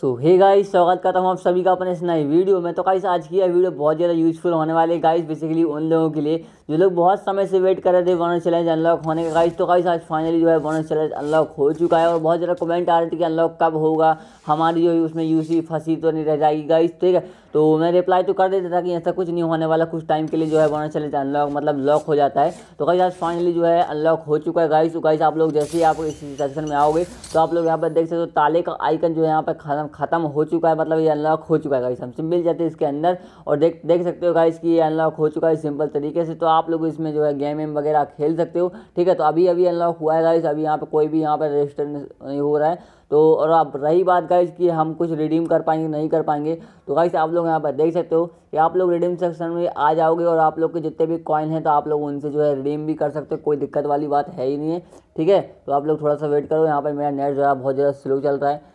सो hey guys स्वागत करता हूँ आप सभी का अपने इस नई वीडियो में तो गाइस आज की यह वीडियो बहुत ज़्यादा यूजफुल होने वाली है गाइस बेसिकली उन लोगों के लिए जो लोग बहुत समय से वेट कर रहे थे वनर चैलेंज अनलॉक होने का गाइस तो गाइस आज फाइनली जो है वनर चैलेंज अनलॉक हो चुका है और बहुत ज़्यादा कमेंट आ रहे थे कि अनलॉक कब होगा हमारी जो है उसमें यूसी फंसी तो नहीं रह जाएगी गाइस ठीक है तो मैं रिप्लाई तो कर देता था कि ऐसा कुछ नहीं होने वाला कुछ टाइम के लिए जो है वनर चैलेंज अनलॉक मतलब लॉक हो जाता है तो गाइस आज फाइनली जो है अनलॉक हो चुका है गाइस तो गाइस आप लोग जैसे ही आप इस सेक्शन में आओगे तो आप लोग यहाँ पर देख सकते हो ताले का आइकन जो है यहाँ पर खाना एकदम ख़त्म हो चुका है मतलब ये अनलॉक हो चुका है गाइस हमसे मिल जाते हैं इसके अंदर और देख देख सकते हो गाइस कि ये अनलॉक हो चुका है सिंपल तरीके से तो आप लोग इसमें जो है गेम वेम वगैरह खेल सकते हो ठीक है तो अभी अभी अनलॉक हुआ है गाइस अभी यहाँ पर कोई भी यहाँ पर रजिस्टर नहीं हो रहा है तो और आप रही बात गाइस कि हम कुछ रिडीम कर पाएंगे नहीं कर पाएंगे तो गाइस आप लोग यहाँ पर देख सकते हो कि आप लोग रिडीम सेक्शन में आ जाओगे और आप लोग के जितने भी कॉइन हैं तो आप लोग उनसे जो है रिडीम भी कर सकते हो कोई दिक्कत वाली बात है ही नहीं है ठीक है तो आप लोग थोड़ा सा वेट करो यहाँ पर मेरा नेट जो है बहुत ज़्यादा स्लो चल रहा है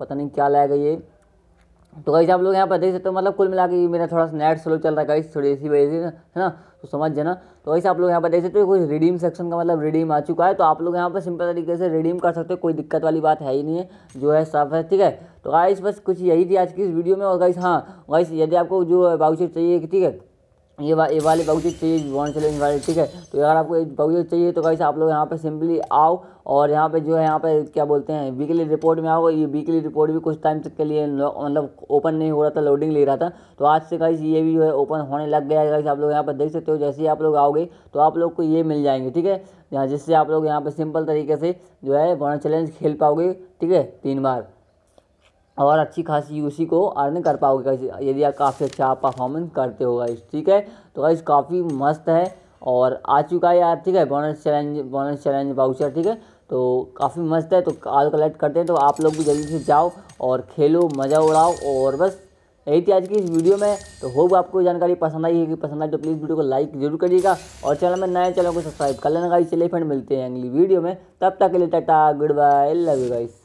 पता नहीं क्या लाएगा ये तो गाइस आप लोग यहाँ पर देख सकते हो मतलब कुल मिला के मेरा थोड़ा सा नेट स्लो चल रहा है गाइस थोड़ी इसी वजह से है ना तो समझ जाना तो वैसे आप लोग यहाँ पर देख सकते हो कोई रिडीम सेक्शन का मतलब रिडीम आ चुका है तो आप लोग यहाँ पर सिंपल तरीके से रिडीम कर सकते हो कोई दिक्कत वाली बात है ही नहीं है जो है साफ है ठीक है तो गाइस बस कुछ यही थी आज की इस वीडियो में और गाइस हाँ गाइस यदि आपको जो बाउचर चाहिए ठीक है ये वा, ये वाली पाउची चाहिए वॉन चैलेंज वाली ठीक है तो अगर आपको एक चाहिए तो कैसे आप लोग यहाँ पे सिंपली आओ और यहाँ पे जो है यहाँ पे क्या बोलते हैं वीकली रिपोर्ट में आओ ये वीकली रिपोर्ट भी कुछ टाइम तक के लिए मतलब ओपन नहीं हो रहा था लोडिंग ले रहा था तो आज से कहीं ये भी जो है ओपन होने लग गया है आप लोग यहाँ पर देख सकते हो जैसे ही आप लोग आओगे तो आप लोग को ये मिल जाएंगे ठीक है यहाँ जिससे आप लोग यहाँ पर सिंपल तरीके से जो है वॉन चैलेंज खेल पाओगे ठीक है तीन बार और अच्छी खासी उसी को अर्न कर पाओगे यदि आप काफ़ी अच्छा परफॉर्मेंस करते हो गाइस ठीक है तो गाइस काफ़ी मस्त है और आ चुका है यार ठीक है bonus challenge bonus challenge voucher ठीक है तो काफ़ी मस्त है तो कॉल कलेक्ट करते हैं तो आप लोग भी जल्दी से जाओ और खेलो मज़ा उड़ाओ और बस यही थी आज की इस वीडियो में तो होप आपको जानकारी पसंद आई है पसंद आई तो प्लीज़ वीडियो को लाइक जरूर करिएगा और चैनल में नए चैनल को सब्सक्राइब कर लेना गाइस चलिए फ्रेंड मिलते हैं अगली वीडियो में तब तक के लिए tata goodbye love you guys